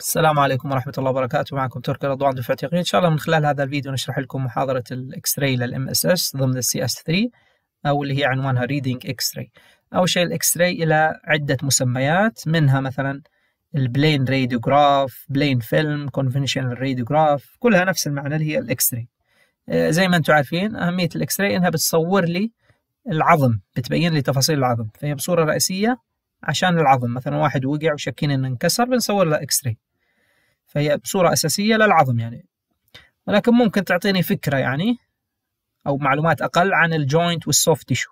السلام عليكم ورحمة الله وبركاته معكم تركي رضوان دفعة تقنية إن شاء الله من خلال هذا الفيديو نشرح لكم محاضرة الإكس-راي للام اس اس ضمن السي اس 3 أو اللي هي عنوانها ريدنج إكس-راي أول شيء الإكس-راي إلى عدة مسميات منها مثلا البلين راديوغراف بلين فيلم كونفنشنال راديوغراف كلها نفس المعنى اللي هي الإكس-راي آه، زي ما أنتم عارفين أهمية الإكس-راي إنها بتصور لي العظم بتبين لي تفاصيل العظم فهي بصورة رئيسية عشان العظم مثلا واحد وقع وشاكين انه انكسر بنصور له اكس راي فهي بصورة أساسية للعظم يعني ولكن ممكن تعطيني فكرة يعني أو معلومات أقل عن الجوينت والسوفت تيشو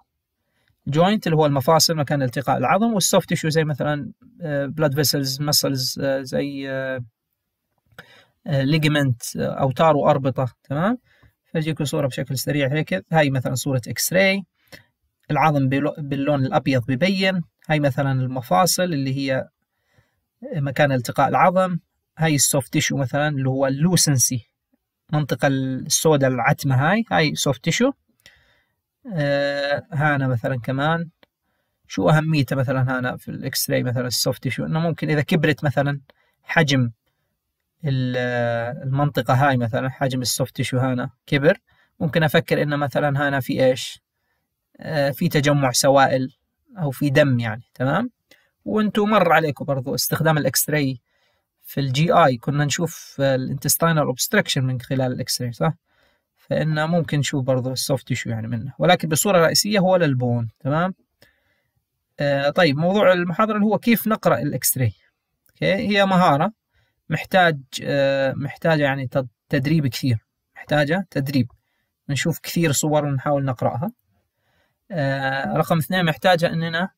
الجوينت اللي هو المفاصل مكان التقاء العظم والسوفت تيشو زي مثلا بلاد فيسلز مسلز زي ليجمنت آه، آه، آه، أوتار وأربطة تمام فأجيكم صورة بشكل سريع هيك هاي مثلا صورة إكس راي العظم باللون الأبيض ببين هاي مثلا المفاصل اللي هي مكان التقاء العظم هاي السوفت تيشو مثلا اللي هو اللوسنسي المنطقة السوداء العتمة هاي هاي سوفت تيشو آه هانا مثلا كمان شو أهميته مثلا هانا في الإكس راي مثلا السوفت تيشو إنه ممكن إذا كبرت مثلا حجم آه، المنطقة هاي مثلا حجم السوفت تيشو هانا كبر ممكن أفكر إنه مثلا هانا في إيش آه في تجمع سوائل أو في دم يعني تمام وانتو مر عليكم برضو استخدام الإكس راي في الجي اي كنا نشوف الانتستينال اوبستراكشن من خلال الاكس راي صح فإنه ممكن نشوف برضه السوفت تيشو يعني منه ولكن بصوره رئيسيه هو للبون تمام آه طيب موضوع المحاضرة اللي هو كيف نقرأ الإكس راي أوكي هي مهارة محتاج آه محتاجة يعني تدريب كثير محتاجة تدريب نشوف كثير صور ونحاول نقرأها آه رقم اثنين محتاجة إننا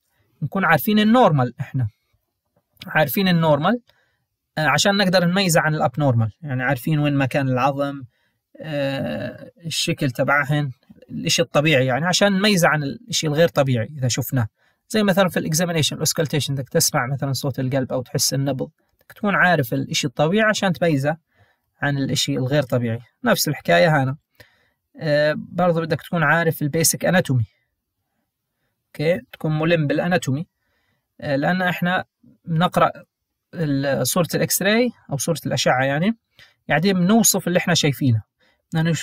نكون عارفين النورمال إحنا عارفين النورمال آه، عشان نقدر نميزه عن الابنورمال يعني عارفين وين مكان العظم آه، الشكل تبعهن الشيء الطبيعي يعني عشان نميزه عن الشيء الغير طبيعي اذا شفناه زي مثلا في الاكزامينيشن الاسكلتيشن بدك تسمع مثلا صوت القلب او تحس النبض بدك تكون عارف الشيء الطبيعي عشان تميزه عن الشيء الغير طبيعي نفس الحكايه هنا آه، برضه بدك تكون عارف البيسك اناتومي اوكي تكون ملم بالاناتومي لان احنا بنقرا صوره الاكس راي او صوره الاشعه يعني قاعدين بنوصف اللي احنا شايفينه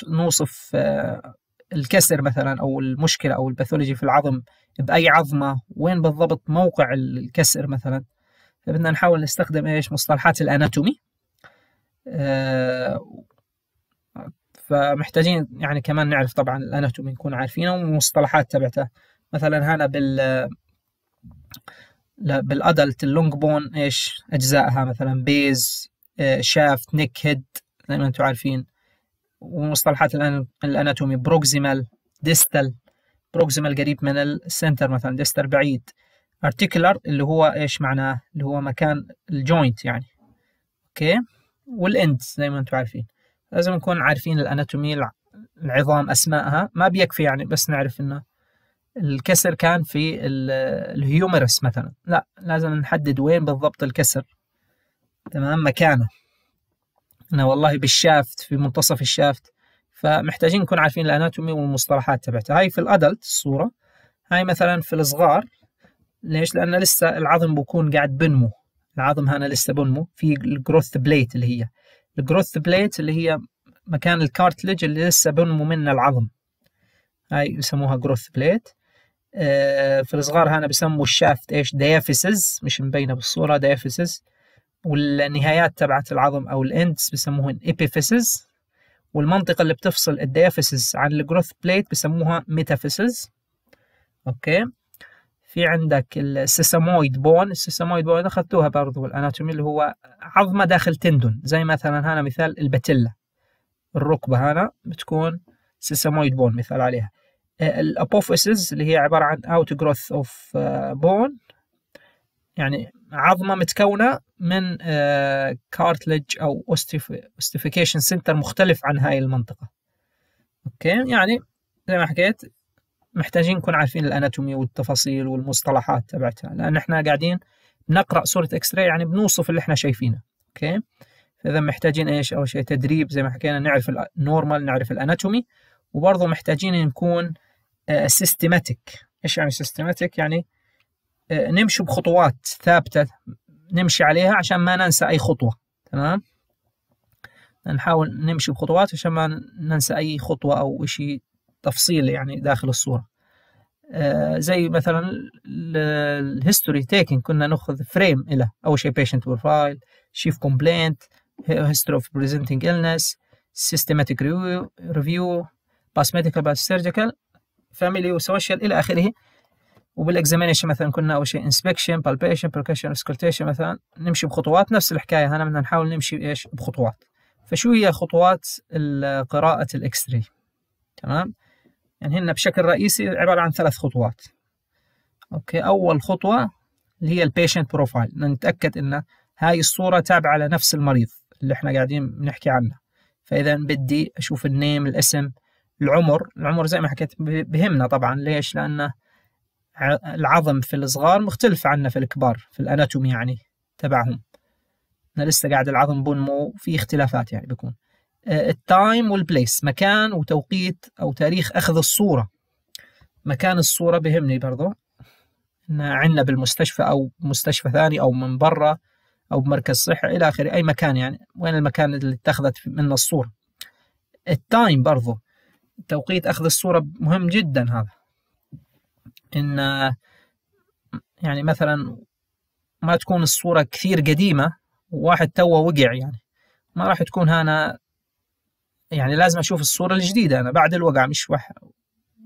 نوصف آه، الكسر مثلا او المشكله او الباثولوجي في العظم باي عظمه وين بالضبط موقع الكسر مثلا فبدنا نحاول نستخدم ايش مصطلحات الاناتومي آه، فمحتاجين يعني كمان نعرف طبعا الاناتومي نكون عارفينه والمصطلحات تبعته مثلا هنا بال بالادلت اللونج بون ايش اجزائها مثلا بيز آه، شافت نيك هيد زي ما انتم عارفين ومصطلحات الاناتومي بروكزيمال ديستال بروكزيمال قريب من السنتر مثلا ديستر بعيد ارتيكولار اللي هو ايش معناه اللي هو مكان الجوينت يعني اوكي والاند زي ما انتم عارفين لازم نكون عارفين الاناتومي العظام اسمائها ما بيكفي يعني بس نعرف انه الكسر كان في الهيومرس مثلا لا لازم نحدد وين بالضبط الكسر تمام مكانه أنا والله بالشافت في منتصف الشافت فمحتاجين نكون عارفين الاناتومي والمصطلحات تبعتها هاي في الادلت الصوره هاي مثلا في الصغار ليش لان لسه العظم بكون قاعد بنمو العظم هنا لسه بنمو في الجروث بليت اللي هي الجروث بليت اللي هي مكان الكارتلج اللي لسه بنمو منه العظم هاي يسموها جروث بليت آه، في الصغار هنا بسموا الشافت ايش ديافيسز مش مبينه بالصوره ديافيسز والنهايات تبعت العظم او الاندس بسموهن ابيفيسز والمنطقه اللي بتفصل الديافيسز عن الجروث بليت بسموها ميتافيسز اوكي في عندك السيسامويد بون السيسامويد بون اخذتوها برضو الاناتومي اللي هو عظمه داخل تندون زي مثلا هنا مثال البتله الركبه هنا بتكون سيسامويد بون مثال عليها الابوفيسز اللي هي عباره عن اوت جروث اوف بون يعني عظمه متكونه من كارتلج آه، او اوستيفيكيشن سنتر مختلف عن هاي المنطقه اوكي يعني زي ما حكيت محتاجين نكون عارفين الاناتومي والتفاصيل والمصطلحات تبعتها لان احنا قاعدين نقرا صوره اكس راي يعني بنوصف اللي احنا شايفينه اوكي فاذا محتاجين ايش اول شيء تدريب زي ما حكينا نعرف النورمال نعرف الاناتومي وبرضه محتاجين نكون سيستماتيك آه، ايش يعني سيستماتيك يعني آه، نمشي بخطوات ثابته نمشي عليها عشان ما ننسى اي خطوه تمام نحاول نمشي بخطوات عشان ما ننسى اي خطوه او شيء تفصيل يعني داخل الصوره آه، زي مثلا الهيستوري تيكن كنا ناخذ فريم الى اول شيء بيشنت بروفايل شيف كومبلينت هيستوري اوف بريزنتنج illness سيستماتيك ريفيو باس ميديكال باس سيرجيكال فاميلي وسوشيال الى اخره وبالاكزامينشن مثلا كنا اول شيء انسبكشن بالبيشن بركشن اسكولتيشن مثلا نمشي بخطوات نفس الحكايه هنا بدنا نحاول نمشي ايش بخطوات فشو هي خطوات قراءه الاكس 3 تمام يعني هن بشكل رئيسي عباره عن ثلاث خطوات اوكي اول خطوه اللي هي البيشنت بروفايل نتاكد ان هاي الصوره تابعه لنفس المريض اللي احنا قاعدين بنحكي عنه فاذا بدي اشوف النيم الاسم العمر العمر زي ما حكيت بهمنا طبعا ليش لأنه العظم في الصغار مختلف عنا في الكبار في الاناتومي يعني تبعهم انا لسه قاعد العظم بنمو في اختلافات يعني بيكون آه، التايم والبليس مكان وتوقيت او تاريخ اخذ الصوره مكان الصوره بهمني برضو عندنا بالمستشفى او مستشفى ثاني او من برا او بمركز صحي الى اخره اي مكان يعني وين المكان اللي اتخذت منه الصوره التايم برضو توقيت اخذ الصوره مهم جدا هذا ان يعني مثلا ما تكون الصوره كثير قديمه وواحد توه وقع يعني ما راح تكون هنا يعني لازم اشوف الصوره الجديده انا بعد الوقع مش وح...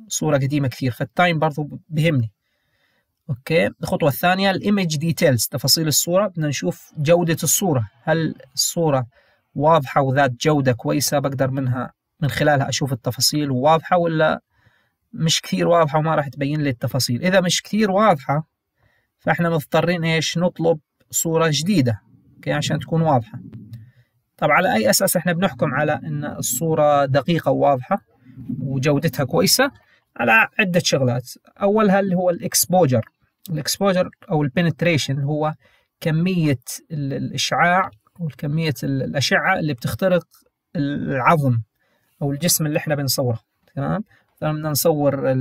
صوره قديمه كثير فالتايم برضو بهمني اوكي الخطوه الثانيه الايمج ديتيلز تفاصيل الصوره بدنا نشوف جوده الصوره هل الصوره واضحه وذات جوده كويسه بقدر منها من خلالها اشوف التفاصيل واضحه ولا مش كثير واضحه وما راح تبين لي التفاصيل اذا مش كثير واضحه فاحنا مضطرين ايش نطلب صوره جديده اوكي عشان تكون واضحه طب على اي اساس احنا بنحكم على ان الصوره دقيقه وواضحه وجودتها كويسه على عده شغلات اولها اللي هو الاكسبوجر الاكسبوجر او البنتريشن هو كميه الاشعاع والكميه الاشعه اللي بتخترق العظم او الجسم اللي احنا بنصوره تمام مثلا بدنا نصور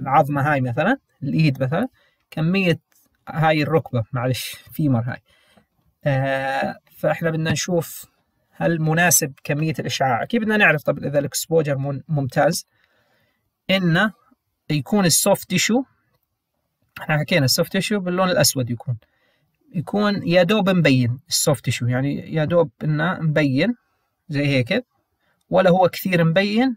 العظمه هاي مثلا الايد مثلا كميه هاي الركبه معلش فيمر هاي آه فاحنا بدنا نشوف هل مناسب كميه الاشعاع كيف بدنا نعرف طب اذا الاكسبوجر ممتاز انه يكون السوفت تيشو احنا حكينا السوفت تيشو باللون الاسود يكون يكون يا دوب مبين السوفت تيشو يعني يا دوب انه مبين زي هيك ولا هو كثير مبين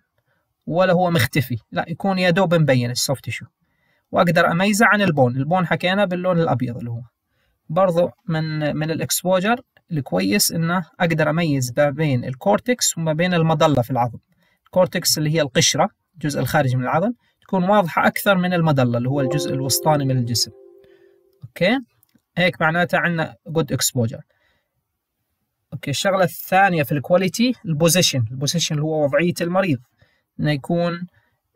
ولا هو مختفي لا يكون يا دوب مبين السوفت تشو واقدر اميزه عن البون البون حكينا باللون الابيض اللي هو برضو من من الاكسبوجر الكويس انه اقدر اميز ما بين الكورتكس وما بين المظله في العظم الكورتكس اللي هي القشره الجزء الخارجي من العظم تكون واضحه اكثر من المظله اللي هو الجزء الوسطاني من الجسم اوكي هيك معناتها عندنا جود اكسبوجر اوكي الشغله الثانيه في الكواليتي البوزيشن البوزيشن هو وضعيه المريض انه يكون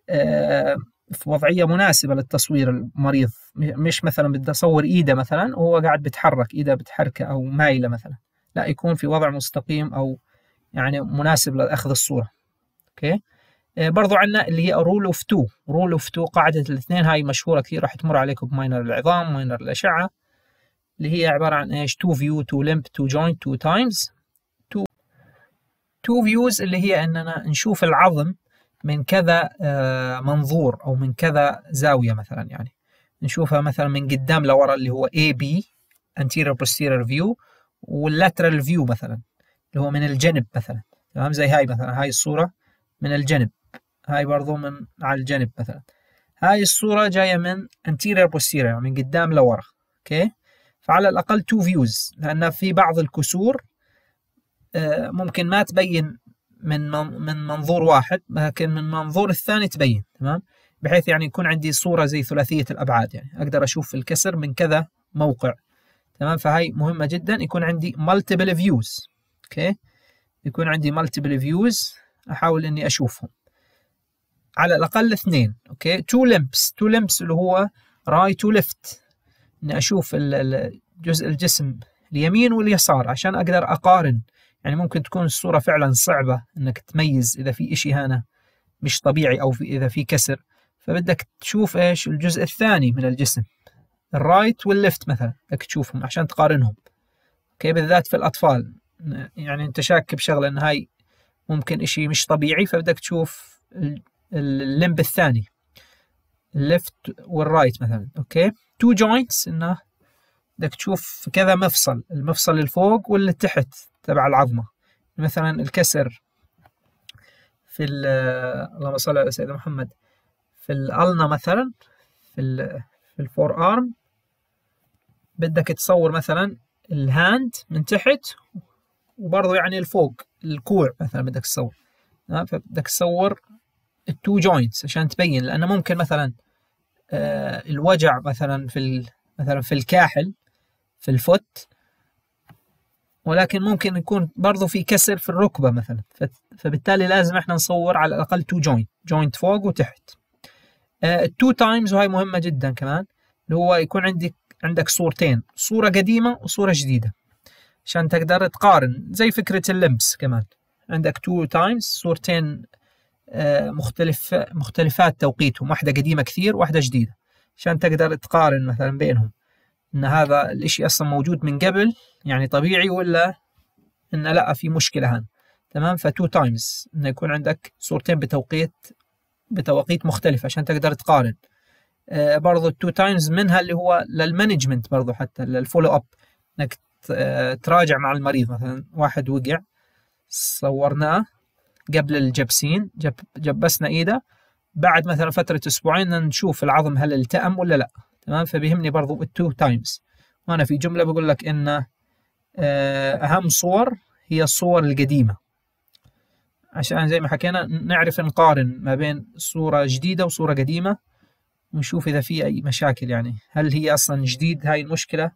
في آه، وضعيه مناسبه للتصوير المريض مش مثلا بدي اصور ايده مثلا وهو قاعد بيتحرك ايده بتحركه او مايله مثلا لا يكون في وضع مستقيم او يعني مناسب لاخذ الصوره اوكي آه، برضو عندنا اللي هي رول اوف تو رول اوف تو قاعده الاثنين هاي مشهوره كثير راح تمر عليكم بماينر العظام ماينر الاشعه اللي هي عباره عن ايش تو فيو تو لمب تو جوينت تو تايمز تو فيوز اللي هي اننا نشوف العظم من كذا آه، منظور او من كذا زاويه مثلا يعني نشوفها مثلا من قدام لورا اللي هو اي بي anterior posterior فيو واللاترال فيو مثلا اللي هو من الجنب مثلا تمام زي هاي مثلا هاي الصوره من الجنب هاي برضو من على الجنب مثلا هاي الصوره جايه من anterior posterior يعني من قدام لورا اوكي فعلى الاقل تو فيوز لان في بعض الكسور آه، ممكن ما تبين من من منظور واحد لكن من منظور الثاني تبين تمام بحيث يعني يكون عندي صورة زي ثلاثية الأبعاد يعني أقدر أشوف الكسر من كذا موقع تمام فهي مهمة جدا يكون عندي مالتيبل فيوز أوكي يكون عندي مالتيبل فيوز أحاول إني أشوفهم على الأقل اثنين أوكي تو لمبس تو لمبس اللي هو راي تو ليفت إني أشوف جزء الجسم اليمين واليسار عشان أقدر أقارن يعني ممكن تكون الصورة فعلا صعبة انك تميز اذا في اشي هنا مش طبيعي او في اذا في كسر فبدك تشوف ايش الجزء الثاني من الجسم الرايت والليفت مثلا بدك تشوفهم عشان تقارنهم اوكي بالذات في الاطفال يعني انت شاك بشغله ان هاي ممكن اشي مش طبيعي فبدك تشوف اللمب الثاني الليفت والرايت مثلا اوكي تو جوينتس انه بدك تشوف كذا مفصل المفصل الفوق واللي تحت تبع العظمة مثلا الكسر في اللهم صل على سيدنا محمد في الألنا مثلا في ال في الفور ارم بدك تصور مثلا الهاند من تحت وبرضه يعني الفوق الكوع مثلا بدك تصور فبدك تصور التو جوينتس عشان تبين لأنه ممكن مثلا آه، الوجع مثلا في مثلا في الكاحل في الفوت ولكن ممكن يكون برضه في كسر في الركبة مثلا فبالتالي لازم احنا نصور على الأقل تو جوينت جوينت فوق وتحت التو آه، تايمز وهي مهمة جدا كمان اللي هو يكون عندك عندك صورتين صورة قديمة وصورة جديدة عشان تقدر تقارن زي فكرة اللمس كمان عندك تو تايمز صورتين آه، مختلف مختلفات توقيتهم واحدة قديمة كثير واحدة جديدة عشان تقدر تقارن مثلا بينهم ان هذا الاشي اصلا موجود من قبل يعني طبيعي ولا ان لا في مشكله هان تمام فتو تايمز ان يكون عندك صورتين بتوقيت بتوقيت مختلفه عشان تقدر تقارن آه برضو التو تايمز منها اللي هو للمانجمنت برضو حتى للفولو اب انك آه، تراجع مع المريض مثلا واحد وقع صورناه قبل الجبسين جب جبسنا ايده بعد مثلا فتره اسبوعين نشوف العظم هل التأم ولا لا تمام فبيهمني برضو التو تايمز وأنا في جملة بقول لك إن آه، أهم صور هي الصور القديمة عشان زي ما حكينا نعرف نقارن ما بين صورة جديدة وصورة قديمة ونشوف إذا في أي مشاكل يعني هل هي أصلا جديد هاي المشكلة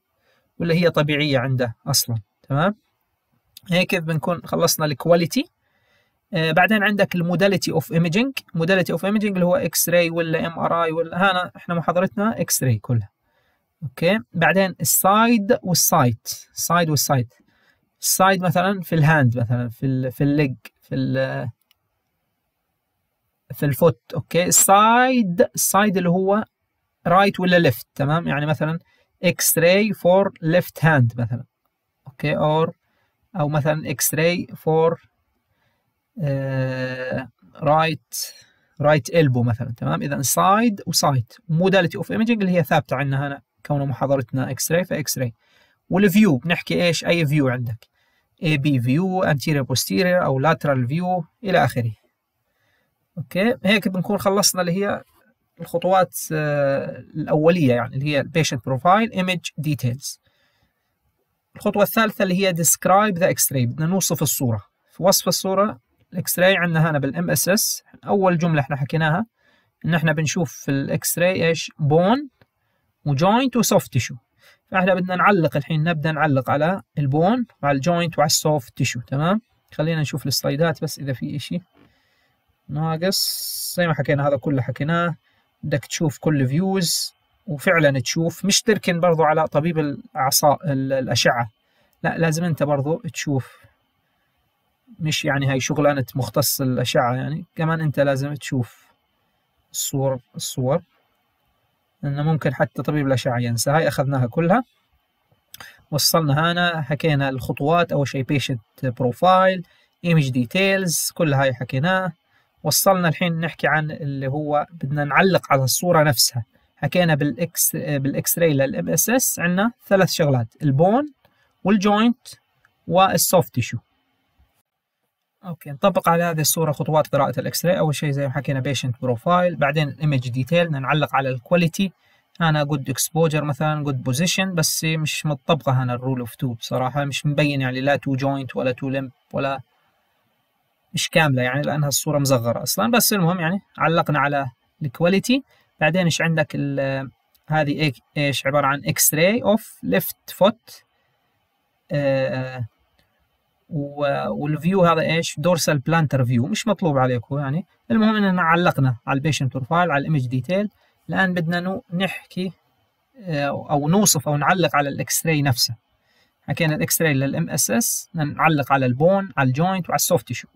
ولا هي طبيعية عنده أصلا تمام هيك بنكون خلصنا الكواليتي آه، بعدين عندك الموداليتي اوف ايمجينج موداليتي اوف ايمجينج اللي هو اكس راي ولا ام ار اي ولا هنا احنا محاضرتنا اكس راي كلها اوكي بعدين السايد والسايت سايد والسايت السايد مثلا في الهاند مثلا في الـ في الليج في الـ في الفوت اوكي السايد السايد اللي هو رايت right ولا ليفت تمام يعني مثلا اكس راي فور ليفت هاند مثلا اوكي اور او مثلا اكس راي فور رايت رايت البو مثلا تمام اذا سايد وسايت موداليتي اوف ايمجنج اللي هي ثابته عندنا هنا كونه محاضرتنا اكس راي فاكس راي والفيو بنحكي ايش اي فيو عندك اي بي فيو انتيريور بوستيريور او لاترال فيو الى اخره اوكي هيك بنكون خلصنا اللي هي الخطوات آه، الاوليه يعني اللي هي البيشنت بروفايل ايمج ديتيلز الخطوه الثالثه اللي هي ديسكرايب ذا اكس راي بدنا نوصف الصوره في وصف الصوره الاكس راي عندنا هنا بالام اس اس اول جمله احنا حكيناها ان احنا بنشوف في الاكس راي ايش بون وجوينت وسوفت تيشو فاحنا بدنا نعلق الحين نبدا نعلق على البون وعلى الجوينت وعلى السوفت تيشو تمام خلينا نشوف السلايدات بس اذا في اشي ناقص زي ما حكينا هذا كله حكيناه بدك تشوف كل فيوز وفعلا تشوف مش تركن برضو على طبيب الاعصاب الاشعه لا لازم انت برضو تشوف مش يعني هاي شغلانة مختص الأشعة يعني كمان أنت لازم تشوف الصور الصور لأنه ممكن حتى طبيب الأشعة ينسى هاي أخذناها كلها وصلنا هنا حكينا الخطوات أول شيء patient بروفايل image details كل هاي حكيناه وصلنا الحين نحكي عن اللي هو بدنا نعلق على الصورة نفسها حكينا بالإكس بالإكس راي للإم إس إس عندنا ثلاث شغلات البون والجوينت والسوفت تيشو اوكي نطبق على هذه الصوره خطوات قراءه الاكس راي اول شيء زي ما حكينا بيشنت بروفايل بعدين الايمج ديتيل نعلق على الكواليتي انا جود اكسبوجر مثلا جود بوزيشن بس مش مطبقه هنا الرول اوف تو بصراحه مش مبين يعني لا تو جوينت ولا تو لمب ولا مش كامله يعني لانها الصوره مصغره اصلا بس المهم يعني علقنا على الكواليتي بعدين ايش عندك آه، هذه ايش عباره عن اكس راي اوف ليفت فوت والفيو هذا ايش دورسال بلانتر فيو مش مطلوب عليكم يعني المهم اننا علقنا على البيشنت بروفايل على الايمج ديتيل الان بدنا نحكي آه، او نوصف او نعلق على الاكس راي نفسه حكينا الاكس راي للام اس اس نعلق على البون على الجوينت وعلى السوفت تيشو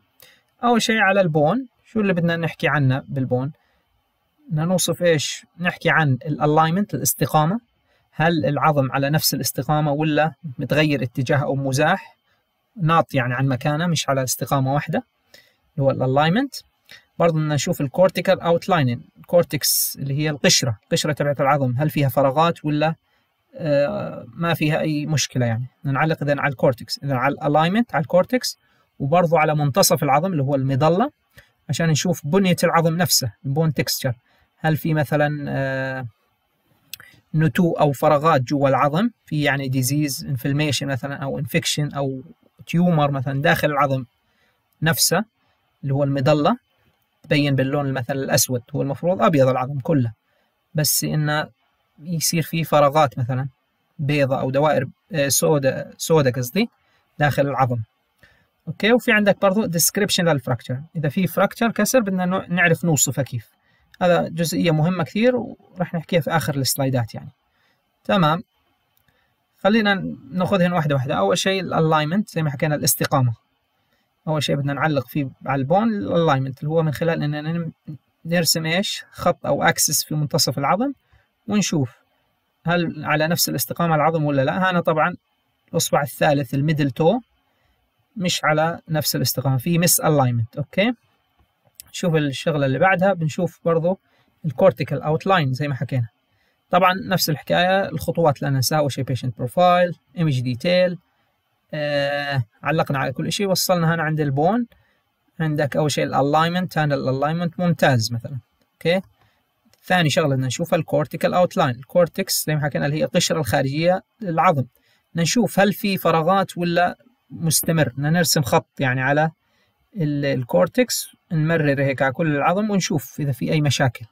اول شيء على البون شو اللي بدنا نحكي عنه بالبون بدنا نوصف ايش نحكي عن الالاينمنت الاستقامه هل العظم على نفس الاستقامه ولا متغير اتجاه او مزاح ناط يعني عن مكانه مش على استقامه واحده اللي هو الالاينمنت برضه نشوف الكورتيكال اوتلاينين الكورتكس اللي هي القشره القشره تبعت العظم هل فيها فراغات ولا آه ما فيها اي مشكله يعني نعلق اذا على الكورتكس اذا على الالاينمنت على الكورتكس وبرضه على منتصف العظم اللي هو المظله عشان نشوف بنيه العظم نفسه البون تكستشر هل في مثلا آه نتوء او فراغات جوا العظم في يعني ديزيز انفلميشن مثلا او انفكشن او تيومر مثلا داخل العظم نفسه اللي هو المضلة تبين باللون مثلا الأسود هو المفروض أبيض العظم كله بس إنه يصير في فراغات مثلا بيضة أو دوائر آه، سودة سودة قصدي داخل العظم اوكي وفي عندك برضو ديسكريبشن للفراكتشر اذا في فراكتشر كسر بدنا نعرف نوصفه كيف هذا جزئيه مهمه كثير وراح نحكيها في اخر السلايدات يعني تمام خلينا ناخذهن واحده واحده اول شيء الالاينمنت زي ما حكينا الاستقامه اول شيء بدنا نعلق فيه على البون الالاينمنت اللي هو من خلال اننا نرسم ايش خط او اكسس في منتصف العظم ونشوف هل على نفس الاستقامه العظم ولا لا هنا طبعا الاصبع الثالث الميدل تو مش على نفس الاستقامه في مس الاينمنت اوكي شوف الشغله اللي بعدها بنشوف برضو الكورتيكال اوتلاين زي ما حكينا طبعا نفس الحكايه الخطوات لا ننساها اول شيء بيشنت بروفايل ايمج ديتيل آه علقنا على كل شيء وصلنا هنا عند البون عندك اول شيء الالاينمنت هنا الالاينمنت ممتاز مثلا اوكي ثاني شغله بدنا نشوفها الكورتيكال اوتلاين الكورتكس زي ما حكينا اللي هي القشره الخارجيه للعظم نشوف هل في فراغات ولا مستمر نرسم خط يعني على الكورتكس نمرر هيك على كل العظم ونشوف اذا في اي مشاكل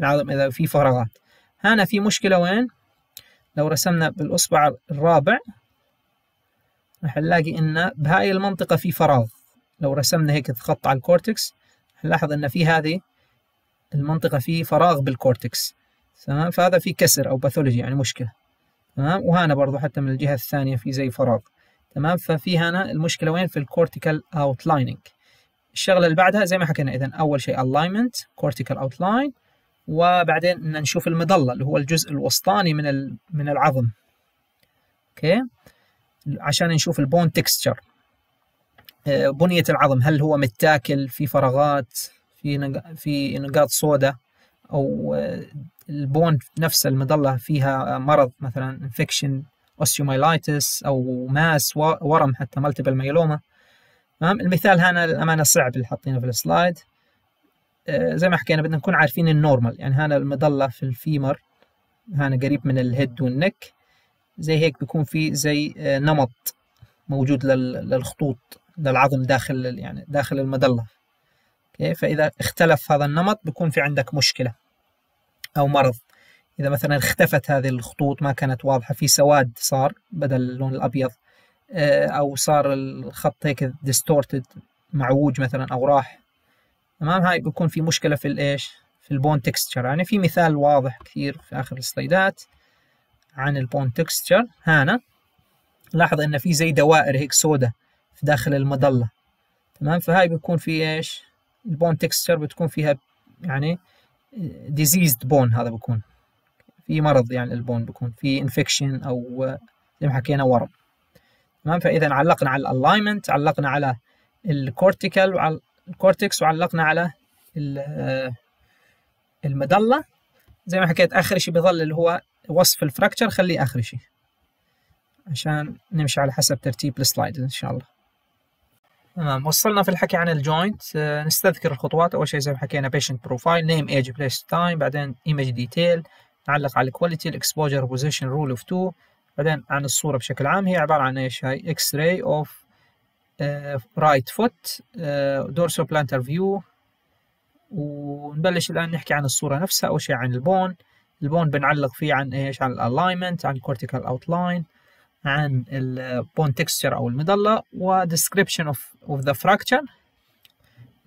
العظم اذا في فراغات هنا في مشكلة وين لو رسمنا بالأصبع الرابع راح نلاقي إن بهاي المنطقة في فراغ لو رسمنا هيك خط على الكورتكس نلاحظ إن في هذه المنطقة في فراغ بالكورتكس تمام فهذا في كسر أو باثولوجي يعني مشكلة تمام وهنا برضو حتى من الجهة الثانية في زي فراغ تمام ففي هنا المشكلة وين في الكورتيكال أوتلايننج الشغلة اللي بعدها زي ما حكينا إذا أول شيء alignment cortical outline وبعدين بدنا نشوف المظله اللي هو الجزء الوسطاني من من العظم اوكي عشان نشوف البون تكستشر آه، بنيه العظم هل هو متاكل في فراغات في في نقاط سوداء او آه، البون نفسه المظله فيها آه، مرض مثلا انفكشن اوستيومايلايتس او ماس ورم حتى مالتيبل ميلوما تمام المثال هنا للامانه صعب اللي حاطينه في السلايد آه، زي ما حكينا بدنا نكون عارفين النورمال يعني هنا المظلة في الفيمر هنا قريب من الهيد والنك زي هيك بيكون في زي آه، نمط موجود للخطوط للعظم داخل يعني داخل المظلة اوكي فاذا اختلف هذا النمط بيكون في عندك مشكله او مرض اذا مثلا اختفت هذه الخطوط ما كانت واضحه في سواد صار بدل اللون الابيض آه، او صار الخط هيك ديستورتد معوج مثلا او راح تمام هاي بكون في مشكلة في الايش في البون تكستشر يعني في مثال واضح كثير في آخر السلايدات عن البون تكستشر هنا لاحظ ان في زي دوائر هيك سوداء في داخل المظلة تمام فهاي بيكون في ايش البون تكستشر بتكون فيها يعني ديزيزد بون هذا بكون في مرض يعني البون بكون في انفكشن او زي ما حكينا ورم تمام فاذا علقنا على الالاينمنت علقنا على الكورتيكال وعلى الكورتكس وعلقنا على المدلة زي ما حكيت اخر شيء بيظل اللي هو وصف الفراكتشر خليه اخر شيء عشان نمشي على حسب ترتيب السلايد ان شاء الله تمام وصلنا في الحكي عن الجوينت آه، نستذكر الخطوات اول شيء زي ما حكينا بيشنت بروفايل نيم ايج بليس تايم بعدين ايمج ديتيل نعلق على الكواليتي الاكسبوجر بوزيشن رول اوف 2 بعدين عن الصوره بشكل عام هي عباره عن ايش هاي اكس راي اوف رايت فوت دورسو بلانتر فيو ونبلش الان نحكي عن الصوره نفسها اول شيء عن البون البون بنعلق فيه عن ايش عن الالاينمنت عن الكورتيكال اوتلاين عن البون تكستشر او المظله وديسكريبشن اوف اوف ذا فراكتشر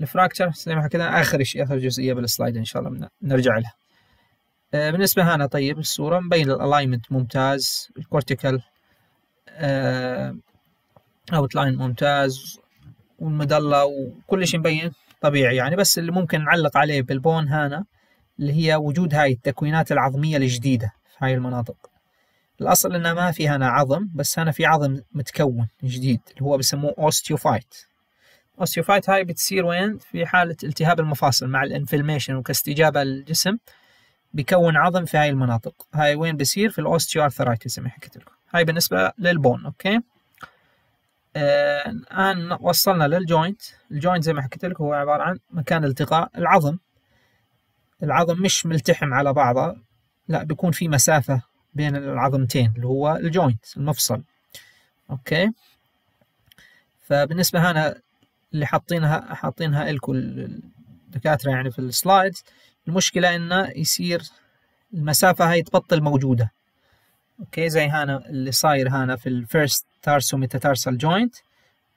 الفراكتشر زي ما حكينا اخر شيء اخر جزئيه بالسلايد ان شاء الله نرجع لها آه، بالنسبه هنا طيب الصوره مبين الالاينمنت ممتاز الكورتيكال اوت لاين ممتاز والمدلة وكل شيء مبين طبيعي يعني بس اللي ممكن نعلق عليه بالبون هانا اللي هي وجود هاي التكوينات العظمية الجديدة في هاي المناطق الأصل إنه ما في هنا عظم بس هنا في عظم متكون جديد اللي هو بسموه أوستيوفايت اوستيوفايت هاي بتصير وين في حالة التهاب المفاصل مع الانفلميشن وكاستجابة للجسم بيكون عظم في هاي المناطق هاي وين بصير في الاوستيوارثرايتس زي ما حكيت لكم هاي بالنسبة للبون أوكي الآن وصلنا للجوينت الجوينت زي ما حكيت لك هو عبارة عن مكان التقاء العظم العظم مش ملتحم على بعضه لا بيكون في مسافة بين العظمتين اللي هو الجوينت المفصل أوكي فبالنسبة هنا اللي حاطينها حاطينها لكم الدكاترة يعني في السلايدز المشكلة إنه يصير المسافة هاي تبطل موجودة اوكي زي هنا اللي صاير هنا في الفيرست تارسو ميتاتارسال جوينت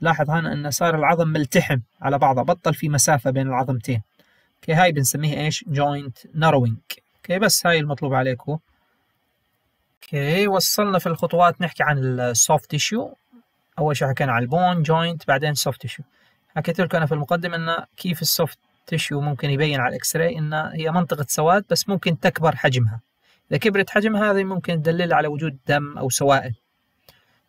لاحظ هنا انه صار العظم ملتحم على بعضه بطل في مسافه بين العظمتين اوكي هاي بنسميها ايش جوينت ناروينج اوكي بس هاي المطلوب عليكم اوكي وصلنا في الخطوات نحكي عن السوفت تيشو اول شيء حكينا عن البون جوينت بعدين سوفت تيشو حكيت لكم انا في المقدمه انه كيف السوفت تيشو ممكن يبين على الاكس راي انه هي منطقه سواد بس ممكن تكبر حجمها إذا كبرت حجمها هذه ممكن تدلل على وجود دم أو سوائل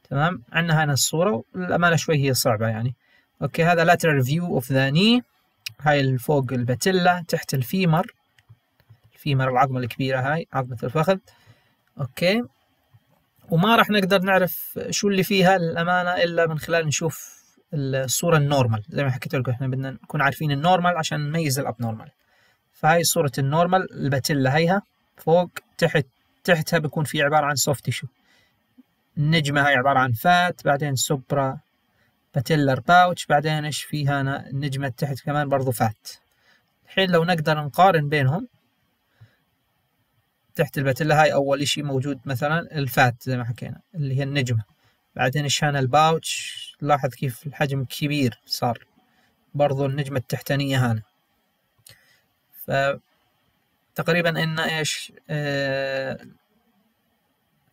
تمام عندنا هنا الصورة والأمانة شوي هي صعبة يعني أوكي هذا lateral view of the knee هاي الفوق الباتيلا تحت الفيمر الفيمر العظمة الكبيرة هاي عظمة الفخذ أوكي وما راح نقدر نعرف شو اللي فيها للأمانة إلا من خلال نشوف الصورة النورمال زي ما حكيت لكم إحنا بدنا نكون عارفين النورمال عشان نميز الأب نورمال فهاي صورة النورمال الباتيلا هيها فوق تحت تحتها بيكون في عبارة عن سوفت تيشو النجمة هاي عبارة عن فات بعدين سوبرا باتيلر باوتش بعدين ايش فيها أنا النجمة تحت كمان برضو فات الحين لو نقدر نقارن بينهم تحت الباتيلا هاي أول إشي موجود مثلا الفات زي ما حكينا اللي هي النجمة بعدين ايش هنا الباوتش لاحظ كيف الحجم كبير صار برضو النجمة التحتانية هنا ف تقريبا ان ايش آه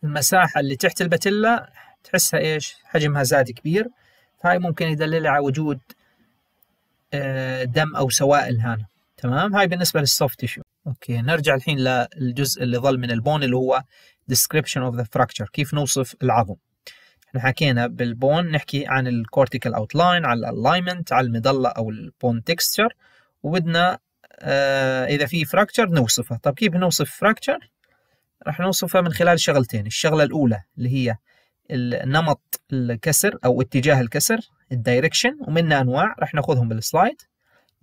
المساحه اللي تحت البتله تحسها ايش حجمها زاد كبير فهاي ممكن يدلل على وجود آه دم او سوائل هنا تمام هاي بالنسبه للسوفت تيشو اوكي نرجع الحين للجزء اللي ظل من البون اللي هو description of the fracture كيف نوصف العظم احنا حكينا بالبون نحكي عن الكورتيكال اوتلاين على الالاينمنت على المظله او البون تكستشر وبدنا آه، اذا في فراكتشر نوصفه طب كيف نوصف فراكتشر راح نوصفه من خلال شغلتين الشغله الاولى اللي هي نمط الكسر او اتجاه الكسر الدايركشن ومنها انواع راح ناخذهم بالسلايد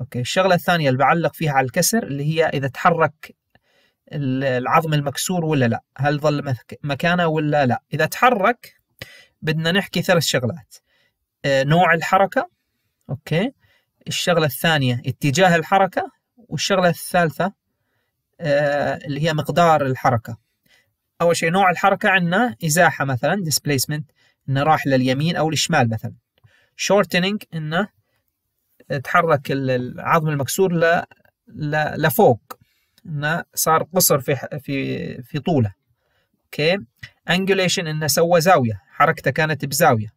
اوكي الشغله الثانيه اللي بعلق فيها على الكسر اللي هي اذا تحرك العظم المكسور ولا لا هل ظل مكانه ولا لا اذا تحرك بدنا نحكي ثلاث شغلات آه، نوع الحركه اوكي الشغله الثانيه اتجاه الحركه والشغله الثالثه آه، اللي هي مقدار الحركه اول شيء نوع الحركه عندنا ازاحه مثلا displacement انه راح لليمين او الشمال مثلا shortening انه تحرك العظم المكسور ل... ل... لفوق انه صار قصر في في في طوله اوكي angulation انه سوى زاويه حركته كانت بزاويه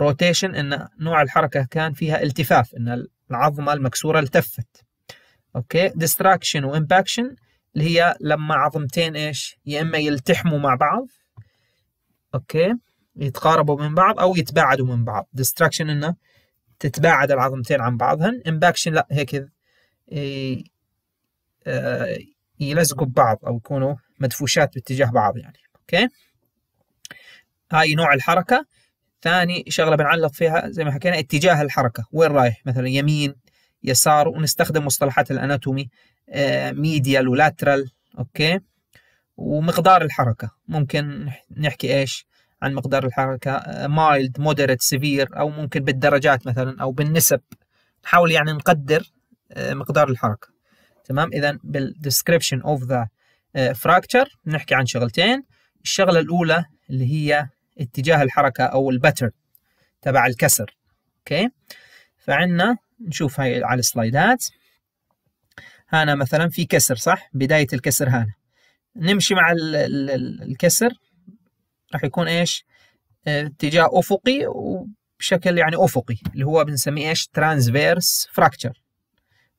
rotation إنه نوع الحركه كان فيها التفاف إنه العظمه المكسوره التفت اوكي ديستراكشن وامباكشن اللي هي لما عظمتين ايش يا اما يلتحموا مع بعض اوكي يتقاربوا من بعض او يتباعدوا من بعض ديستراكشن انه تتباعد العظمتين عن بعضهن امباكشن لا هيك آه، يلزقوا ببعض او يكونوا مدفوشات باتجاه بعض يعني اوكي هاي نوع الحركه ثاني شغله بنعلق فيها زي ما حكينا اتجاه الحركه وين رايح مثلا يمين يسار ونستخدم مصطلحات الاناتومي ميديال آه، ولاترال اوكي ومقدار الحركه ممكن نحكي ايش عن مقدار الحركه مايلد مودريت سيفير او ممكن بالدرجات مثلا او بالنسب نحاول يعني نقدر آه، مقدار الحركه تمام اذا بالديسكربشن اوف ذا فراكتشر بنحكي عن شغلتين الشغله الاولى اللي هي اتجاه الحركه او الباترن تبع الكسر اوكي فعندنا نشوف هاي على السلايدات هنا مثلا في كسر صح بداية الكسر هنا نمشي مع الـ الـ الكسر راح يكون ايش آه، اتجاه افقي وبشكل يعني افقي اللي هو بنسميه ايش ترانسفيرس فراكتشر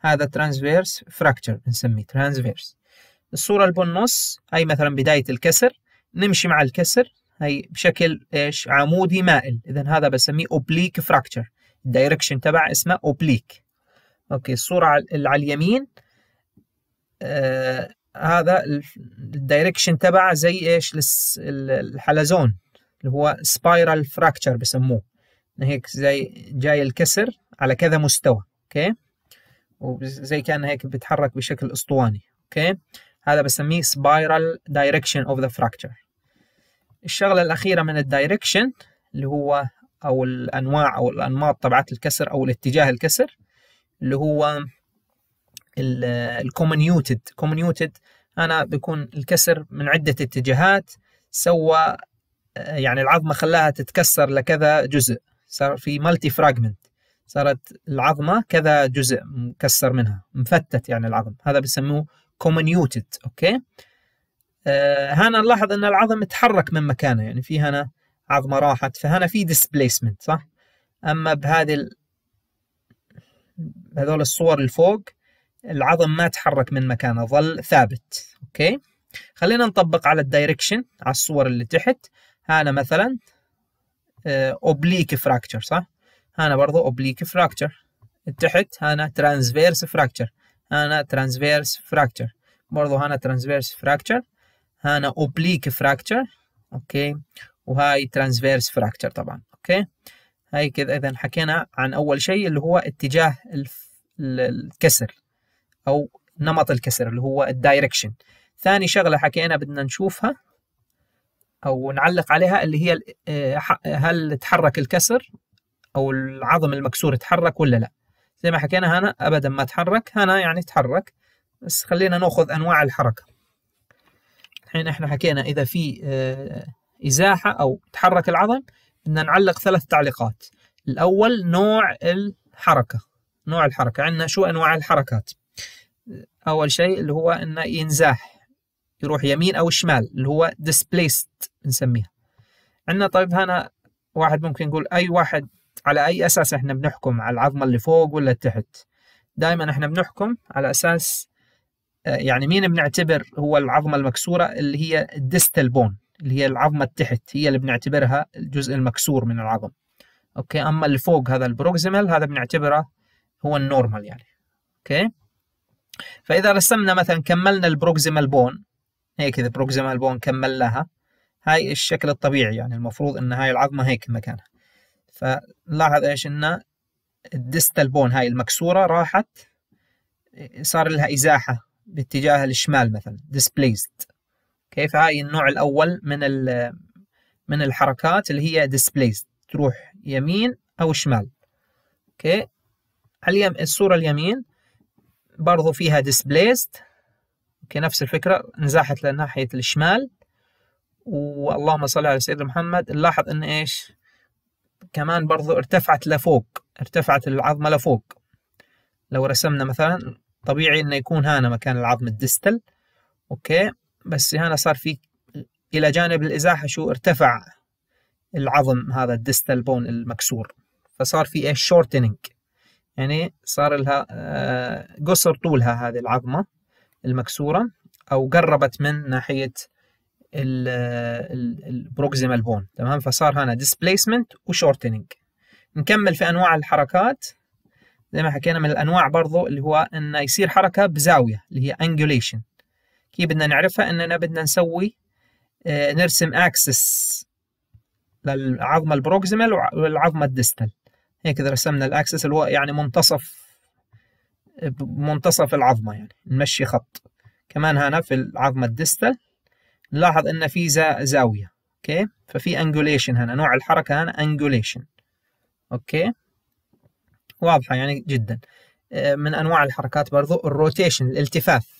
هذا ترانسفيرس فراكتشر بنسميه ترانسفيرس الصورة اللي بالنص هاي مثلا بداية الكسر نمشي مع الكسر هي بشكل ايش عمودي مائل اذا هذا بسميه اوبليك فراكتشر الدايركشن تبع اسمها اوبليك اوكي الصوره اللي على اليمين آه هذا الدايركشن تبعه زي ايش الحلزون اللي هو سبايرال فراكتشر بسموه هيك زي جاي الكسر على كذا مستوى اوكي وزي كان هيك بيتحرك بشكل اسطواني اوكي هذا بسميه سبايرال دايركشن اوف ذا فراكتشر الشغله الاخيره من الدايركشن اللي هو او الانواع او الانماط تبعت الكسر او الاتجاه الكسر اللي هو الكومنيوتد كومنيوتد انا بيكون الكسر من عده اتجاهات سوى آه، يعني العظمه خلاها تتكسر لكذا جزء صار في مالتي فراجمنت صارت العظمه كذا جزء مكسر منها مفتت يعني العظم هذا بسموه كومنيوتد اوكي آه، هنا نلاحظ ان العظم تحرك من مكانه يعني في هنا عظمه راحت فهنا في displacement صح اما بهذه ال... هذول الصور الفوق العظم ما تحرك من مكانه ظل ثابت اوكي خلينا نطبق على الدايركشن على الصور اللي تحت هنا مثلا اوبليك آه، فراكتشر صح هنا برضو اوبليك فراكتشر تحت هنا ترانسفيرس فراكتشر هنا ترانسفيرس فراكتشر برضو هنا ترانسفيرس فراكتشر هنا اوبليك فراكتشر اوكي وهاي ترانسفيرس فراكتشر طبعا اوكي هاي كذا اذا حكينا عن اول شيء اللي هو اتجاه الكسر او نمط الكسر اللي هو الدايركشن ثاني شغله حكينا بدنا نشوفها او نعلق عليها اللي هي آه، هل تحرك الكسر او العظم المكسور تحرك ولا لا زي ما حكينا هنا ابدا ما تحرك هنا يعني تحرك بس خلينا ناخذ انواع الحركه الحين احنا حكينا اذا في آه، إزاحة أو تحرك العظم بدنا نعلق ثلاث تعليقات الأول نوع الحركة نوع الحركة عندنا شو أنواع الحركات أول شيء اللي هو إنه ينزاح يروح يمين أو شمال اللي هو displaced نسميها عندنا طيب هنا واحد ممكن يقول أي واحد على أي أساس إحنا بنحكم على العظمة اللي فوق ولا تحت دائما إحنا بنحكم على أساس آه، يعني مين بنعتبر هو العظمة المكسورة اللي هي الديستال بون اللي هي العظمه تحت هي اللي بنعتبرها الجزء المكسور من العظم اوكي اما اللي فوق هذا البروكسيمال هذا بنعتبره هو النورمال يعني اوكي فاذا رسمنا مثلا كملنا البروكسيمال بون هيك كذا بروكسيمال بون كملناها هاي الشكل الطبيعي يعني المفروض ان هاي العظمه هيك مكانها فنلاحظ ايش ان الدستال بون هاي المكسوره راحت صار لها ازاحه باتجاه الشمال مثلا displaced كيف هاي النوع الاول من من الحركات اللي هي displaced تروح يمين او شمال اوكي اليم الصوره اليمين برضو فيها displaced اوكي نفس الفكره انزاحت لناحيه الشمال واللهم صل على سيدنا محمد نلاحظ ان ايش كمان برضو ارتفعت لفوق ارتفعت العظمه لفوق لو رسمنا مثلا طبيعي انه يكون هنا مكان العظم الدستل اوكي بس هنا صار في الى جانب الازاحه شو ارتفع العظم هذا الديستال بون المكسور فصار في ايش شورتنينج يعني صار لها آه، قصر طولها هذه العظمه المكسوره او قربت من ناحيه البروكسيمال بون آه، تمام فصار هنا ديسبيسمنت وشورتنينج نكمل في انواع الحركات زي ما حكينا من الانواع برضو اللي هو انه يصير حركه بزاويه اللي هي انجوليشن كيف بدنا نعرفها اننا بدنا نسوي آه، نرسم اكسس للعظمه البروكسيمال والعظمه الديستال هيك اذا رسمنا الاكسس اللي هو يعني منتصف منتصف العظمه يعني نمشي خط كمان هنا في العظمه الديستال نلاحظ ان في زاويه اوكي ففي انجوليشن هنا نوع الحركه هنا انجوليشن اوكي واضحه يعني جدا آه، من انواع الحركات برضو الروتيشن الالتفاف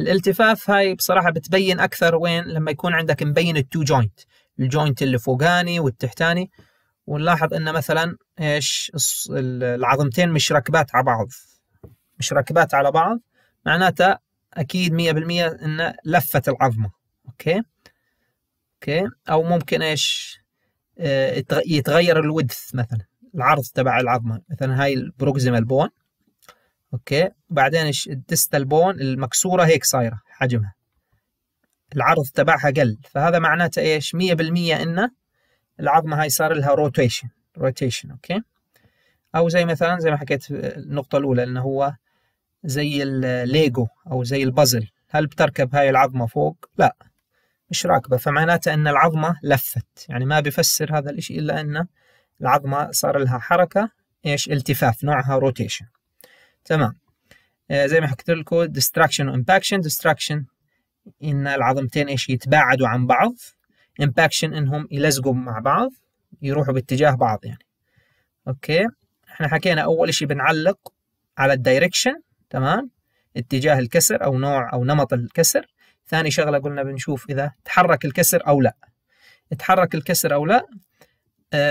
الالتفاف هاي بصراحه بتبين اكثر وين لما يكون عندك مبين التو جوينت الجوينت اللي فوقاني والتحتاني ونلاحظ انه مثلا ايش العظمتين مش راكبات على بعض مش راكبات على بعض معناتها اكيد 100% انه لفت العظمه اوكي اوكي او ممكن ايش آه، يتغير الودث مثلا العرض تبع العظمه مثلا هاي البروكسيمال بون اوكي بعدين الدستال بون المكسوره هيك صايره حجمها العرض تبعها قل فهذا معناته ايش 100% انه العظمه هاي صار لها روتيشن روتيشن اوكي او زي مثلا زي ما حكيت النقطه الاولى انه هو زي الليجو او زي البازل هل بتركب هاي العظمه فوق لا مش راكبه فمعناته ان العظمه لفت يعني ما بفسر هذا الاشي الا ان العظمه صار لها حركه ايش التفاف نوعها روتيشن تمام آه، زي ما حكيت لكم ديستراكشن وامباكشن ديستراكشن ان العظمتين ايش يتباعدوا عن بعض امباكشن انهم يلزقوا مع بعض يروحوا باتجاه بعض يعني اوكي احنا حكينا اول شيء بنعلق على الدايركشن تمام اتجاه الكسر او نوع او نمط الكسر ثاني شغله قلنا بنشوف اذا تحرك الكسر او لا تحرك الكسر او لا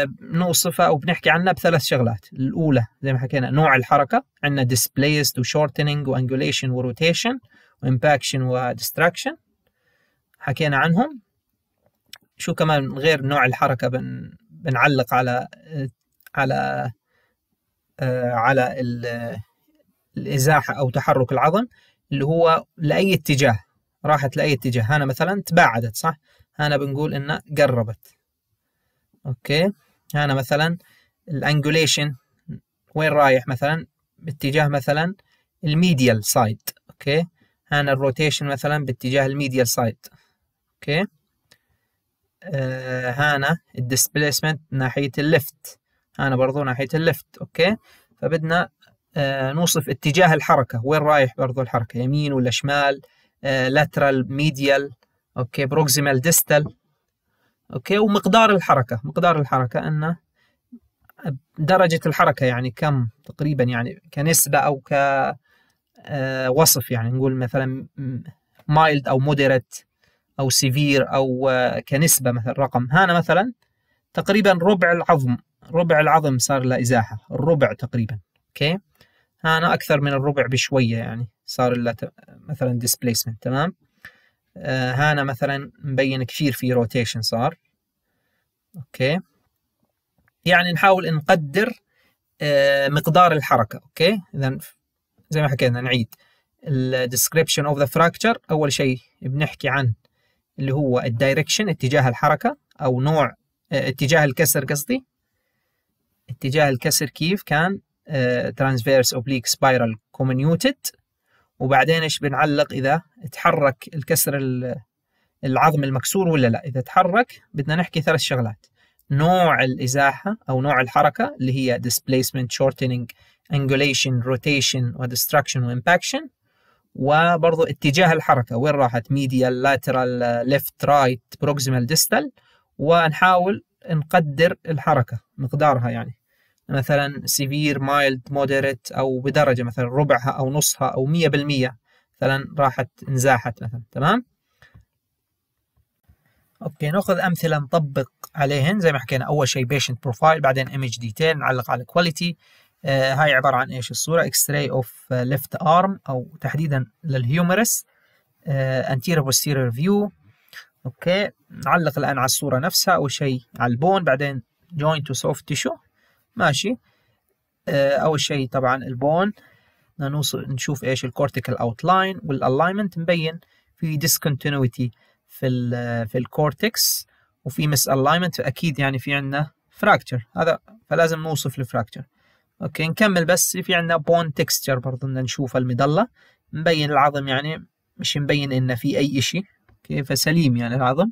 بنوصفها آه، او بنحكي عنها بثلاث شغلات الاولى زي ما حكينا نوع الحركه عندنا displaced وshortening وانجوليشن وروتيشن وامباكشن وديستراكشن حكينا عنهم شو كمان غير نوع الحركه بن بنعلق على آه، على آه، على ال... الازاحه او تحرك العظم اللي هو لاي اتجاه راحت لاي اتجاه هنا مثلا تباعدت صح هنا بنقول انها قربت اوكي هنا مثلا الانجوليشن وين رايح مثلا باتجاه مثلا الميديال سايد اوكي هنا الروتيشن مثلا باتجاه الميديال سايد اوكي آه هنا الديسبليسمنت ناحية اللفت هنا برضو ناحية اللفت اوكي فبدنا آه نوصف اتجاه الحركة وين رايح برضو الحركة يمين ولا شمال آه lateral medial اوكي proximal distal اوكي ومقدار الحركه مقدار الحركه ان درجه الحركه يعني كم تقريبا يعني كنسبه او ك آه، وصف يعني نقول مثلا مايلد او مودريت او سيفير او آه، كنسبه مثلا رقم هنا مثلا تقريبا ربع العظم ربع العظم صار له ازاحه الربع تقريبا اوكي هنا اكثر من الربع بشويه يعني صار له مثلا ديسبليسمنت تمام آه، هانا مثلا مبين كثير في روتيشن صار اوكي يعني نحاول نقدر آه، مقدار الحركه اوكي اذا زي ما حكينا نعيد الديسكريبشن اوف ذا فراكتشر اول شيء بنحكي عن اللي هو الدايركشن اتجاه الحركه او نوع آه، اتجاه الكسر قصدي اتجاه الكسر كيف كان ترانسفيرس اوبليك سبايرال كومنيوتد وبعدين ايش بنعلق اذا تحرك الكسر العظم المكسور ولا لا اذا تحرك بدنا نحكي ثلاث شغلات نوع الازاحه او نوع الحركه اللي هي displacement shortening angulation rotation وdestruction impaction وبرضو اتجاه الحركه وين راحت ميديال lateral ليفت رايت بروكسيمال ديستال ونحاول نقدر الحركه مقدارها يعني مثلا سيفير مايلد مودريت او بدرجه مثلا ربعها او نصها او 100% مثلا راحت انزاحت مثلا تمام اوكي ناخذ امثله نطبق عليهن زي ما حكينا اول شيء بيشنت بروفايل بعدين ايمج ديتيل نعلق على الكواليتي آه هاي عباره عن ايش الصوره اكس راي اوف ليفت ارم او تحديدا للهيومرس آه بوستيرير فيو اوكي نعلق الان على الصوره نفسها اول شيء على البون بعدين جوينت تو سوفت تيشو ماشي آه، اول شيء طبعا البون بدنا نوصل نشوف ايش الكورتيكال اوتلاين والالاينمنت مبين في ديسكونتينيوتي في الـ في الكورتكس وفي مس الاينمنت فاكيد يعني في عندنا فراكتشر هذا فلازم نوصف الفراكتشر اوكي نكمل بس في عندنا بون تكستشر برضه بدنا نشوف المضله مبين العظم يعني مش مبين انه في اي شيء اوكي فسليم يعني العظم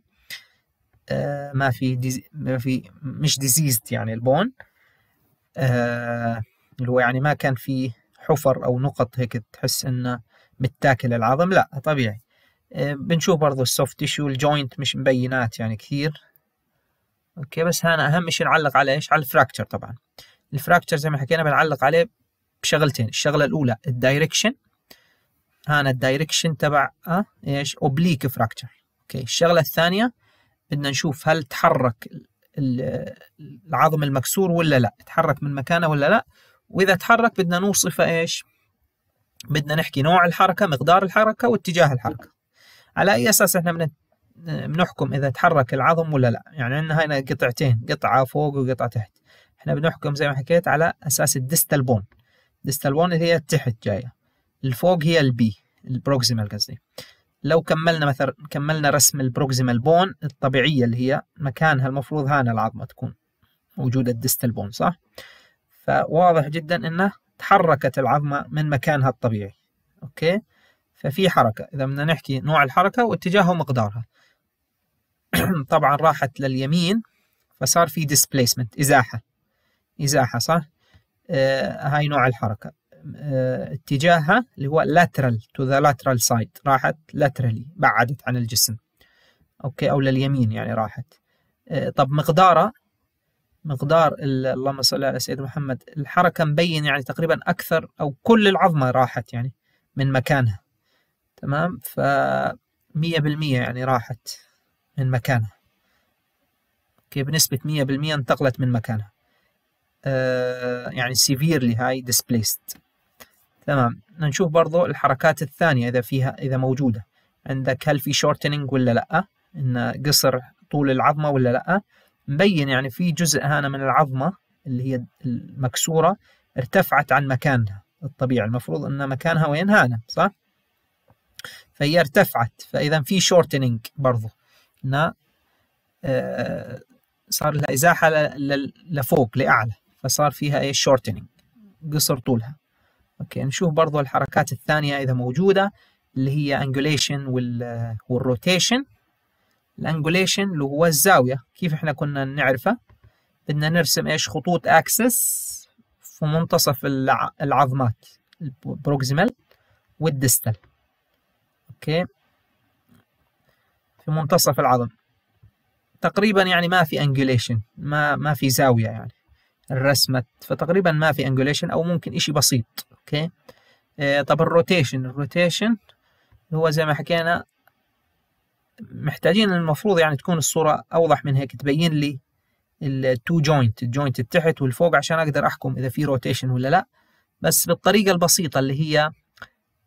آه ما في ما في مش ديزيزد يعني البون آه، اللي هو يعني ما كان في حفر او نقط هيك تحس انه متاكل العظم لا طبيعي آه، بنشوف برضو السوفت تيشو الجوينت مش مبينات يعني كثير اوكي بس هنا اهم شيء نعلق على ايش على الفراكتشر طبعا الفراكتشر زي ما حكينا بنعلق عليه بشغلتين الشغله الاولى الدايركشن هنا الدايركشن تبع آه، ايش اوبليك فراكتشر اوكي الشغله الثانيه بدنا نشوف هل تحرك العظم المكسور ولا لا تحرك من مكانه ولا لا واذا تحرك بدنا نوصفه ايش بدنا نحكي نوع الحركه مقدار الحركه واتجاه الحركه على اي اساس احنا بنحكم اذا تحرك العظم ولا لا يعني عندنا هنا قطعتين قطعه فوق وقطعه تحت احنا بنحكم زي ما حكيت على اساس الديستال بون الديستال بون اللي هي تحت جايه الفوق هي البي البروكسيمال قصدي لو كملنا مثلا كملنا رسم البروكسيمال بون الطبيعية اللي هي مكانها المفروض هنا العظمة تكون موجودة الديستال بون صح؟ فواضح جدا انه تحركت العظمة من مكانها الطبيعي اوكي؟ ففي حركة إذا بدنا نحكي نوع الحركة واتجاهها ومقدارها طبعا راحت لليمين فصار في displacement إزاحة إزاحة صح؟ آه هاي نوع الحركة آه، اتجاهها اللي هو lateral to the lateral side راحت laterally بعدت عن الجسم اوكي او لليمين يعني راحت آه، طب مقدارها مقدار اللهم صل على سيدنا محمد الحركه مبين يعني تقريبا اكثر او كل العظمه راحت يعني من مكانها تمام ف 100% يعني راحت من مكانها اوكي بنسبه 100% انتقلت من مكانها آه، يعني سيفيرلي هاي displaced تمام نشوف برضو الحركات الثانية إذا فيها إذا موجودة عندك هل في شورتنينج ولا لأ إن قصر طول العظمة ولا لأ مبين يعني في جزء هنا من العظمة اللي هي المكسورة ارتفعت عن مكانها الطبيعي المفروض أن مكانها وين هنا صح فهي ارتفعت فإذا في شورتنينج برضو إن آه، صار لها إزاحة لفوق لأعلى فصار فيها إيه شورتنينج قصر طولها اوكي نشوف برضو الحركات الثانية اذا موجودة اللي هي انجوليشن والروتيشن الانجوليشن اللي هو الزاوية كيف احنا كنا نعرفه بدنا نرسم ايش خطوط اكسس في منتصف العظمات البروكسيمال والديستال اوكي في منتصف العظم تقريبا يعني ما في انجوليشن ما ما في زاوية يعني الرسمة فتقريبا ما في انجوليشن او ممكن اشي بسيط اوكي آه طب الروتيشن الروتيشن هو زي ما حكينا محتاجين المفروض يعني تكون الصورة أوضح من هيك تبين لي التو جوينت الجوينت التحت والفوق عشان أقدر أحكم إذا في روتيشن ولا لا بس بالطريقة البسيطة اللي هي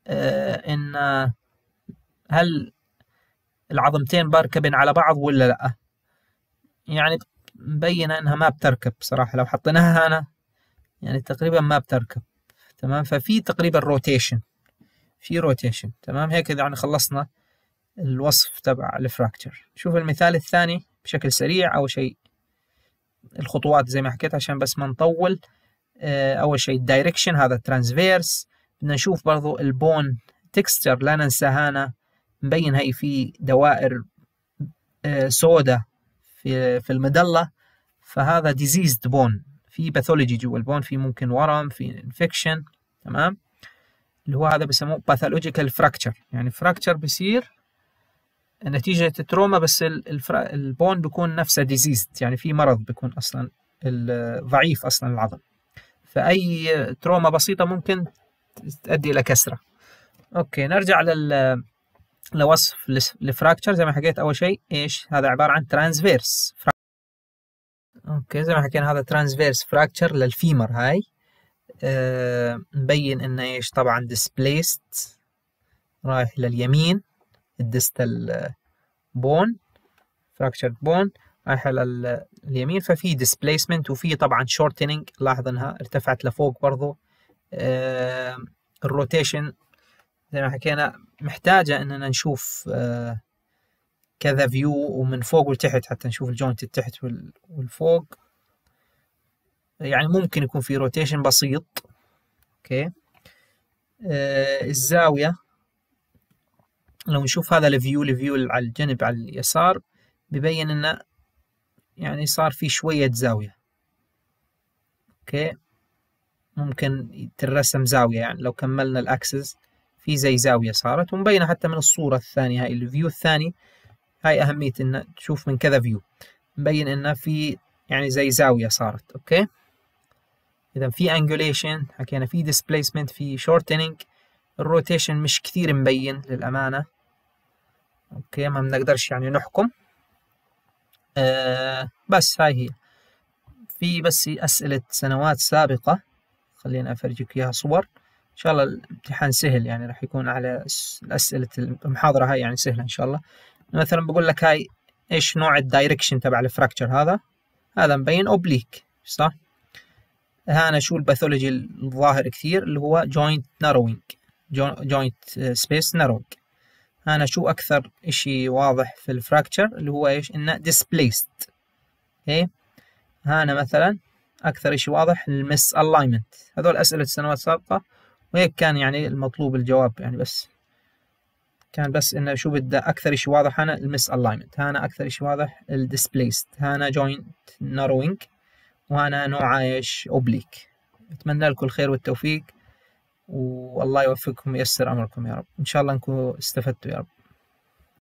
آه إن هل العظمتين بركبن على بعض ولا لا يعني مبينة إنها ما بتركب بصراحة لو حطيناها هنا يعني تقريبا ما بتركب تمام ففي تقريبا روتيشن في روتيشن تمام هيك اذا يعني خلصنا الوصف تبع الفراكتشر شوف المثال الثاني بشكل سريع اول شيء الخطوات زي ما حكيت عشان بس ما نطول آه، اول شيء الدايركشن هذا الترانسفيرس بدنا نشوف برضو البون تكستشر لا هنا مبين هي في دوائر سوداء آه، في في المدلة فهذا ديزيزد بون في باثولوجي جوا البون في ممكن ورم في انفكشن تمام اللي هو هذا بسموه باثولوجيكال فراكتشر يعني فراكتشر بيصير نتيجة تروما بس البون بيكون نفسه ديزيزد يعني في مرض بيكون أصلا ضعيف أصلا العظم فأي تروما بسيطة ممكن تؤدي إلى كسرة أوكي نرجع لل لوصف الفراكتشر زي ما حكيت أول شيء إيش هذا عبارة عن ترانسفيرس اوكي زي ما حكينا هذا ترانسفيرس فراكتشر للفيمر هاي آه، مبين انه ايش طبعا displaced رايح لليمين الديستال بون فراكتشر بون رايح على اليمين ففي displacement وفي طبعا شورتنينج لاحظ انها ارتفعت لفوق برضو آه، الروتيشن زي ما حكينا محتاجة اننا نشوف أه كذا فيو ومن فوق ولتحت حتى نشوف الجوينت التحت والفوق يعني ممكن يكون في روتيشن بسيط اوكي آه، الزاوية لو نشوف هذا الفيو الفيو على الجنب على اليسار ببين انه يعني صار في شوية زاوية اوكي ممكن ترسم زاوية يعني لو كملنا الاكسس في زي زاوية صارت ومبينة حتى من الصورة الثانية هاي الفيو الثاني هاي أهمية إن تشوف من كذا فيو مبين إنه في يعني زي زاوية صارت أوكي إذا في انجوليشن حكينا في ديسبيسمنت في شورتنينج الروتيشن مش كثير مبين للأمانة أوكي ما بنقدرش يعني نحكم آه بس هاي هي في بس أسئلة سنوات سابقة خلينا أفرجك إياها صور إن شاء الله الامتحان سهل يعني راح يكون على أسئلة المحاضرة هاي يعني سهلة إن شاء الله مثلا بقول لك هاي ايش نوع الدايركشن تبع الفراكتشر هذا هذا مبين اوبليك صح هنا شو الباثولوجي الظاهر كثير اللي هو جوينت ناروينج جوينت سبيس ناروينج هنا شو اكثر اشي واضح في الفراكتشر اللي هو ايش انه ديسبليست اوكي هنا مثلا اكثر اشي واضح المس الاينمنت هذول اسئله السنوات السابقه وهيك كان يعني المطلوب الجواب يعني بس كان بس انه شو بده اكثر شيء واضح هنا المس الاينمنت هنا اكثر شيء واضح الديسبليست هنا جوينت ناروينج وهنا نوع عايش اوبليك اتمنى لكم الخير والتوفيق والله يوفقكم وييسر امركم يا رب ان شاء الله انكم استفدتوا يا رب